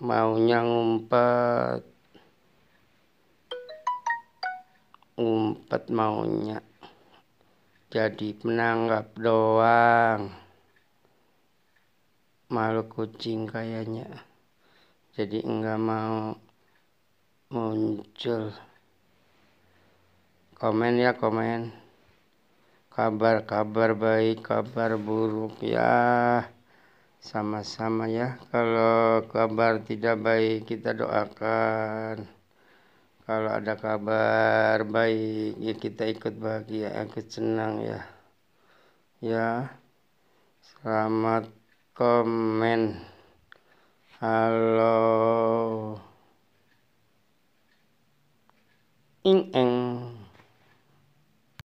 maunya ngumpet ngumpet maunya jadi penanggap doang malu kucing kayaknya jadi enggak mau muncul komen ya komen kabar-kabar baik kabar buruk ya sama-sama ya kalau kabar tidak baik kita doakan kalau ada kabar baik ya kita ikut bahagia ikut senang ya ya selamat komen halo ing eng